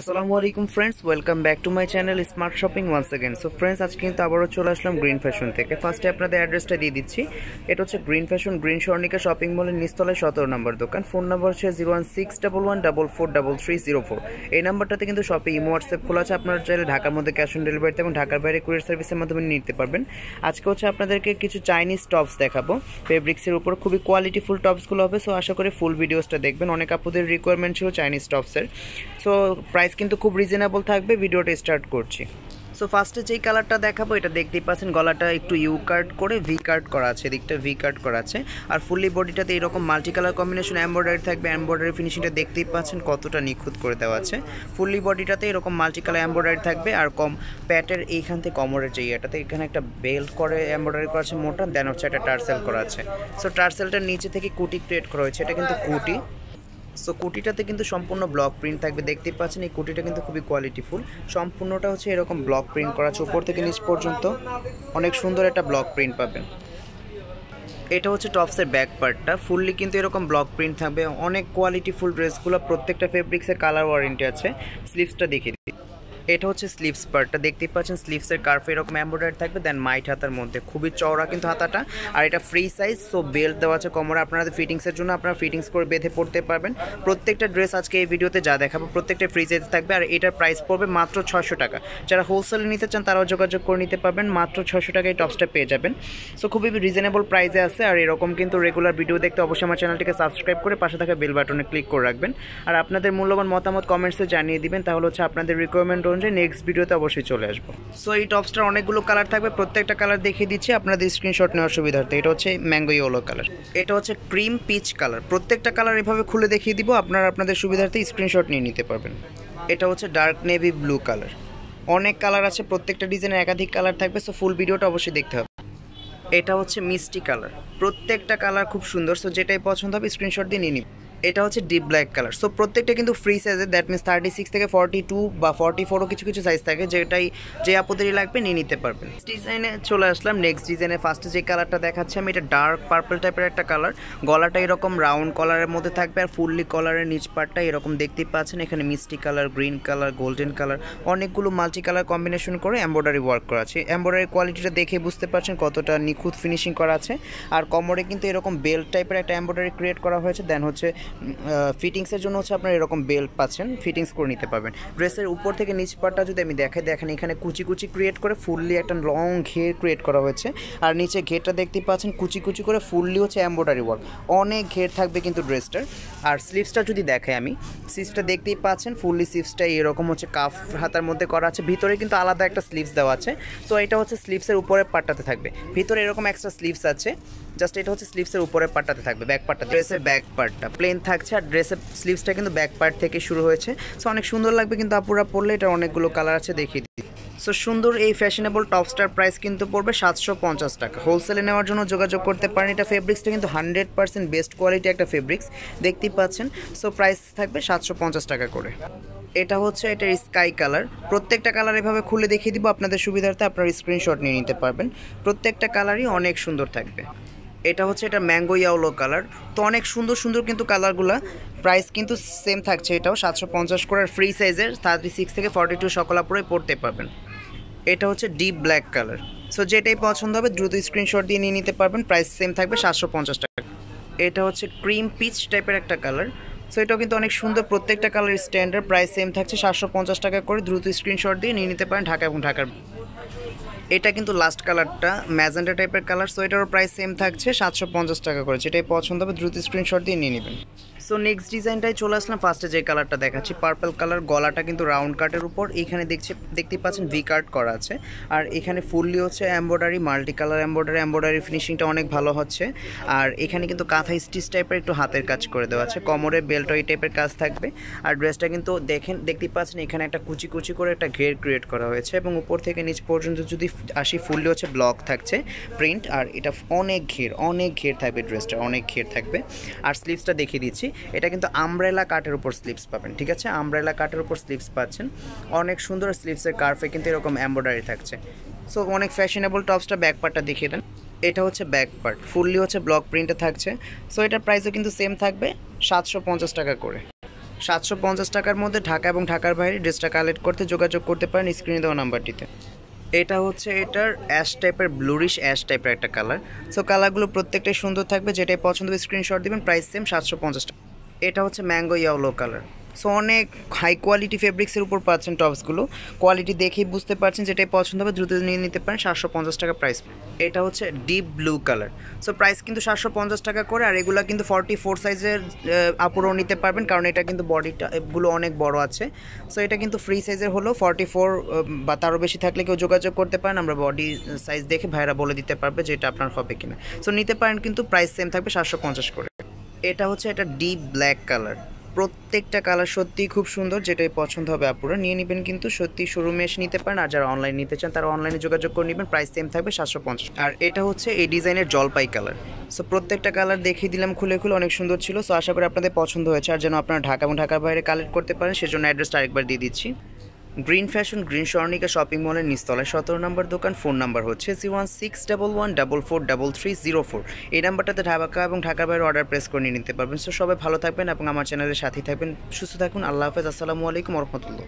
আসসালামু আলাইকুম friends welcome back to my channel smart shopping once again so friends আজকে কিন্তু আবারও চলে আসলাম গ্রিন ফ্যাশন থেকে ফার্স্টে আপনাদের অ্যাড্রেসটা দিয়ে দিচ্ছি এটা হচ্ছে green fashion green Swarnika shopping মলের নিস্তলায় সতেরো নম্বর দোকান ফোন নাম্বার হচ্ছে zero one six double one double four double three zero four এই নাম্বারটাতে কিন্তু শপিং ইমো হোয়াটসঅ্যাপ খোলা আছে আপনারা চাইলে ঢাকার মধ্যে ক্যাশ অন ডেলিভারিতে এবং ঢাকার বাইরে কুরিয়ার সার্ভিসের মাধ্যমে নিতে পারবেন আজকে হচ্ছে আপনাদেরকে কিছু চাইনিজ টপস দেখাবো ফেব্রিক্সের উপর খুবই কোয়ালিটিফুল টপসগুলো হবে সো আশা করি ফুল ভিডিওসটা দেখবেন অনেক আপুদের রিকোয়ারমেন্ট ছিল চাইনিজ টপসের সো প্রাইস কিন্তু খুব রিজনেবল থাকবে ভিডিওটা স্টার্ট করছি সো ফার্স্টে যেই কালারটা দেখাবো এটা দেখতেই পাচ্ছেন গলাটা একটু ইউ কাট করে ভি কাট করা আছে এদিকটা ভি কাট করা আছে আর ফুললি বডিটাতে এরকম মাল্টি কালার কম্বিনেশন এম্ব্রয়ডারি থাকবে এম্ব্রয়ডারি ফিনিশিংটা দেখতেই পাচ্ছেন কতটা নিখুঁত করে দেওয়া আছে ফুললি বডিটাতে এরকম মাল্টি কালার এম্ব্রয়ডারি থাকবে আর কম প্যাটের এইখান থেকে কমরের যে ইয়েটাতে এখানে একটা বেল্ট করে এম্ব্রয়ডারি করা আছে মোটা দেন হচ্ছে একটা টার্সেল করা আছে সো টার্সেলটার নিচে থেকে কুটি ক্রিয়েট করা হয়েছে এটা কিন্তু কুটি সো কুটিটাতে কিন্তু সম্পূর্ণ ব্লক প্রিন্ট থাকবে দেখতে পাচ্ছেন এই কুটিটা কিন্তু খুবই কোয়ালিটিফুল সম্পূর্ণটা হচ্ছে এরকম ব্লক প্রিন্ট করা আছে উপর থেকে নিচ পর্যন্ত অনেক সুন্দর একটা ব্লক প্রিন্ট পাবেন এটা হচ্ছে টপসের ব্যাক পার্টটা ফুললি কিন্তু এরকম ব্লক প্রিন্ট থাকবে অনেক কোয়ালিটিফুল ড্রেসগুলো প্রত্যেকটা ফেব্রিক্সের কালার ওয়ারেন্টি আছে স্লিভসটা দেখিয়ে দিই এটা হচ্ছে স্লিভস পার্টটা দেখতেই পাচ্ছেন স্লিভসের কার্ফ এরকম এম্ব্রয়ডারি থাকবে দেন মাইট হাতার মধ্যে খুবই চওড়া কিন্তু হাতাটা আর এটা ফ্রি সাইজ সো বেল্ট দেওয়া আছে কোমরে আপনারা ফিটিংসের জন্য আপনারা ফিটিংস করে বেঁধে পড়তে পারবেন প্রত্যেকটা ড্রেস আজকে এই ভিডিওতে যা দেখাবো প্রত্যেকটা ফ্রি সাইজ থাকবে আর এটার প্রাইস পড়বে মাত্র ছশো টাকা যারা হোলসেলে নিতে চান তারাও যোগাযোগ করে নিতে পারবেন মাত্র ছশো টাকায় টপসটা পেয়ে যাবেন সো খুবই রিজনেবল প্রাইসে আছে আর এরকম কিন্তু রেগুলার ভিডিও দেখতে অবশ্যই আমার চ্যানেলটিকে সাবস্ক্রাইব করে পাশে থাকা বেল বাটনে ক্লিক করে রাখবেন আর আপনাদের মূল্যবান মতামত কমেন্টসে জানিয়ে দিবেন তাহলে হচ্ছে আপনাদের রিকোয়ারমেন্ট অনুযায়ী নেক্সট ভিডিওতে অবশ্যই চলে আসবো সো এই টপসটার অনেকগুলো কালার থাকবে প্রত্যেকটা কালার দেখিয়ে দিচ্ছি আপনাদের স্ক্রিনশট নেওয়ার সুবিধার্থে এটা হচ্ছে ম্যাঙ্গো ইয়েলো কালার এটা হচ্ছে ক্রিম পিচ কালার প্রত্যেকটা কালার এভাবে খুলে দেখিয়ে দিব আপনারা আপনাদের সুবিধার্থে স্ক্রিনশট নিয়ে নিতে পারবেন এটা হচ্ছে ডার্ক নেভি ব্লু কালার অনেক কালার আছে প্রত্যেকটা ডিজাইনের একাধিক কালার থাকবে সো ফুল ভিডিওটা অবশ্যই দেখতে হবে এটা হচ্ছে মিষ্টি কালার প্রত্যেকটা কালার খুব সুন্দর সো যেটাই পছন্দ হবে স্ক্রিনশট দিয়ে নিয়ে নিন এটা হচ্ছে ডিপ ব্ল্যাক কালার সো প্রত্যেকটা কিন্তু ফ্রি সাইজের দ্যাট মিনস থার্টি সিক্স থেকে ফর্টি টু বা ফর্টি ফোরও কিছু কিছু সাইজ থাকে যেটাই যে আপদেরই লাগবে নিয়ে নিতে পারবেন ডিজাইনে চলে আসলাম নেক্সট ডিজাইনে ফার্স্টে যে কালারটা দেখাচ্ছি আমি এটা ডার্ক পার্পল টাইপের একটা কালার গলাটা এরকম রাউন্ড কলারের মধ্যে থাকবে আর ফুললি কলারের নিচ পার্টটা এরকম দেখতেই পাচ্ছেন এখানে মিষ্টি colour green colour golden colour অনেকগুলো মাল্টি কালার কম্বিনেশন করে এম্ব্রয়ডারি ওয়ার্ক করা আছে এম্ব্রয়ডারি কোয়ালিটিটা দেখে বুঝতে পারছেন কতটা নিখুঁত ফিনিশিং করা আছে আর কমরে কিন্তু এরকম বেল্ট টাইপের একটা এম্ব্রয়ডারি ক্রিয়েট করা হয়েছে দেন হচ্ছে ফিটিংসের জন্য হচ্ছে আপনার এরকম বেল্ট পাচ্ছেন ফিটিংস করে নিতে পারবেন ড্রেসের উপর থেকে নিচ পাটটা যদি আমি দেখাই দেখেন এখানে কুচি কুচি ক্রিয়েট করে ফুললি একটা লং ঘের ক্রিয়েট করা হয়েছে আর নিচে ঘেরটা দেখতে পাচ্ছেন কুচি কুচি করে ফুললি হচ্ছে এম্ব্রয়ডারি ওয়ার্ক অনেক ঘের থাকবে কিন্তু ড্রেসটার আর স্লিভসটা যদি দেখাই আমি স্লিভসটা দেখতেই পাচ্ছেন ফুললি স্লিভসটা এরকম হচ্ছে কাফ হাতার মধ্যে করা আছে ভিতরে কিন্তু আলাদা একটা স্লিভস দেওয়া আছে সো এটা হচ্ছে স্লিভসের উপরে পাট্টাতে থাকবে ভিতরে এরকম একটা স্লিভস আছে জাস্ট এটা হচ্ছে স্লিভসের উপরে পাট্টাতে থাকবে ব্যাক পার্টটা ড্রেসের ব্যাক পার্টটা প্লেন থাকছে আর ড্রেসের স্লিভসটা কিন্তু ব্যাক পার্ট থেকে শুরু হয়েছে সো অনেক সুন্দর লাগবে কিন্তু আপুরা পরলে এটা অনেকগুলো কালার আছে দেখিয়ে দিই সো সুন্দর এই ফ্যাশনেবল টপস্টার প্রাইস কিন্তু পড়বে সাতশো পঞ্চাশ টাকা হোলসেলে নেওয়ার জন্য যোগাযোগ করতে পারেন এটা ফেব্রিক্সটা কিন্তু হান্ড্রেড পার্সেন্ট বেস্ট কোয়ালিটি একটা ফেব্রিক্স দেখতেই পাচ্ছেন সো প্রাইস থাকবে সাতশো পঞ্চাশ টাকা করে এটা হচ্ছে এটার স্কাই কালার প্রত্যেকটা কালার এভাবে খুলে দেখিয়ে দিব আপনাদের সুবিধার্থে আপনার স্ক্রিনশট নিয়ে নিতে পারবেন প্রত্যেকটা কালারই অনেক সুন্দর থাকবে এটা হচ্ছে এটা ম্যাঙ্গো ইয়াওলো কালার তো অনেক সুন্দর সুন্দর কিন্তু কালারগুলা প্রাইস কিন্তু সেম থাকছে এটাও সাতশো পঞ্চাশ করার ফ্রি সাইজের থার্টি সিক্স থেকে ফর্টি টু সকলাপুরে পড়তে পারবেন এটা হচ্ছে ডিপ ব্ল্যাক কালার সো যেটাই পছন্দ হবে দ্রুত স্ক্রিনশট দিয়ে নিয়ে নিতে পারবেন প্রাইস সেম থাকবে সাতশো পঞ্চাশ টাকা এটা হচ্ছে ক্রিম পিচ টাইপের একটা কালার সো এটাও কিন্তু অনেক সুন্দর প্রত্যেকটা কালার স্ট্যান্ডার্ড প্রাইস সেম থাকছে সাতশো পঞ্চাশ টাকা করে দ্রুত স্ক্রিনশট দিয়ে নিয়ে নিতে পারেন ঢাকা এবং ঢাকার এটা কিন্তু লাস্ট কালারটা ম্যাজেন্ডা টাইপের কালার সো এটারও প্রাইস সেম থাকছে সাতশো পঞ্চাশ টাকা করে যেটাই পছন্দ হবে দ্রুত স্ক্রিনশট দিয়ে নিয়ে নেবেন সো নেক্সট ডিজাইনটাই চলে আসলাম ফার্স্টে যে কালারটা দেখাচ্ছি পার্পল কালার গলাটা কিন্তু রাউন্ড কাটের উপর এইখানে দেখছি দেখতে পাচ্ছেন ভি কার্ড করা আছে আর এখানে ফুললি হচ্ছে embroidery multi colour embroidery embroidery ফিনিশিংটা অনেক ভালো হচ্ছে আর এখানে কিন্তু কাঁথা স্টিচ টাইপের একটু হাতের কাজ করে দেওয়া আছে কমরে বেল্ট ওই টাইপের কাজ থাকবে আর ড্রেসটা কিন্তু দেখেন দেখতে পাচ্ছেন এখানে একটা কুচি কুচি করে একটা ঘের ক্রিয়েট করা হয়েছে এবং উপর থেকে নিচ পর্যন্ত যদি আসি ফুললি হচ্ছে ব্লক থাকছে প্রিন্ট আর এটা অনেক ঘের অনেক ঘের থাকবে ড্রেসটা অনেক ঘের থাকবে আর স্লিভসটা দেখিয়ে দিচ্ছি এটা কিন্তু আমব্রেলা কাটের উপর স্লিপস পাবেন ঠিক আছে আমব্রেলা কাটের উপর স্লিপস পাচ্ছেন অনেক সুন্দর স্লিপসের কার্ফে কিন্তু এরকম এম্ব্রয়ডারি থাকছে সো অনেক ফ্যাশনেবল টপসটা ব্যাক পার্টটা দেখিয়ে দেন এটা হচ্ছে ব্যাক পার্ট ফুললি হচ্ছে ব্লক প্রিন্টে থাকছে সো এটার প্রাইসও কিন্তু সেম থাকবে সাতশো টাকা করে সাতশো পঞ্চাশ টাকার মধ্যে ঢাকা এবং ঢাকার বাইরে ড্রেসটা কালেক্ট করতে যোগাযোগ করতে পারেন স্ক্রিনে দেওয়া নাম্বারটিতে এটা হচ্ছে এটার অ্যাশ টাইপের ব্লুরিশ অ্যাশ টাইপের একটা কালার সো কালারগুলো প্রত্যেকটাই সুন্দর থাকবে যেটাই পছন্দ স্ক্রিনশট দেবেন প্রাইস সেম সাতশো পঞ্চাশ টাকা এটা হচ্ছে ম্যাঙ্গো ইয়েলো কালার সো অনেক হাই কোয়ালিটি ফেব্রিক্সের উপর পাচ্ছেন টপসগুলো কোয়ালিটি দেখেই বুঝতে পারছেন যেটাই পছন্দ হবে দ্রুত নিয়ে নিতে পারেন সাতশো পঞ্চাশ টাকা প্রাইস এটা হচ্ছে deep blue colour so price কিন্তু সাতশো পঞ্চাশ টাকা করে আর এগুলো কিন্তু ফর্টি ফোর সাইজের আপুরও নিতে পারবেন কারণ এটা কিন্তু বডিটা এগুলো অনেক বড় আছে সো এটা কিন্তু ফ্রি সাইজের হলো ফর্টি ফোর বা তারও বেশি থাকলে কেউ যোগাযোগ করতে পারেন আমরা বডি সাইজ দেখে ভাইরা বলে দিতে পারবে যে এটা আপনার হবে কিনা সো নিতে পারেন কিন্তু প্রাইস সেম থাকবে সাতশো পঞ্চাশ করে এটা হচ্ছে একটা ডিপ ব্ল্যাক কালার প্রত্যেকটা কালার সত্যিই খুব সুন্দর যেটাই পছন্দ হবে আপুরা নিয়ে নেবেন কিন্তু সত্যি শোরুমে এসে নিতে পারেন আর যারা অনলাইন নিতে চান তারা অনলাইনে যোগাযোগ করে নেবেন প্রাইস সেম থাকবে সাতশো আর এটা হচ্ছে এই ডিজাইনের জলপাই কালার সো প্রত্যেকটা কালার দেখিয়ে দিলাম খুলে খুলে অনেক সুন্দর ছিল সো আশা করি আপনাদের পছন্দ হয়েছে আর যেন আপনারা ঢাকা এবং ঢাকার বাইরে কালেক্ট করতে পারেন সেজন্য অ্যাড্রেসটা আরেকবার দিয়ে দিচ্ছি green fashion green Swarnika shopping মলের নিস্তলায় সতেরো নম্বর দোকান ফোন নাম্বার হচ্ছে জি one six double one double four double three zero four এই নাম্বারটাতে ঢাকা এবং ঢাকার বাইরে অর্ডার প্রেস করে নিতে পারবেন সো সবাই ভালো থাকবেন এবং আমার চ্যানেলের সাথেই থাকবেন সুস্থ থাকুন আল্লাহ হাফেজ আসসালামু আলাইকুম রহমতুল্লাহ